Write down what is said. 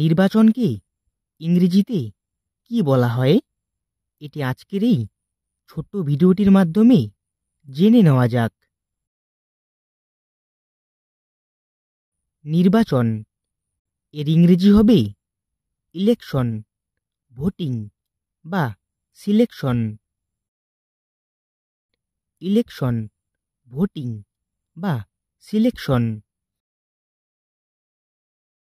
নির্বাচনকে ইংরেজিতে কি বলা হয় এটি আজকের এই ছোট্ট ভিডিওটির মাধ্যমে জেনে নেওয়া যাক নির্বাচন এর ইংরেজি হবে ইলেকশন ভোটিং বা সিলেকশন ইলেকশন ভোটিং বা সিলেকশন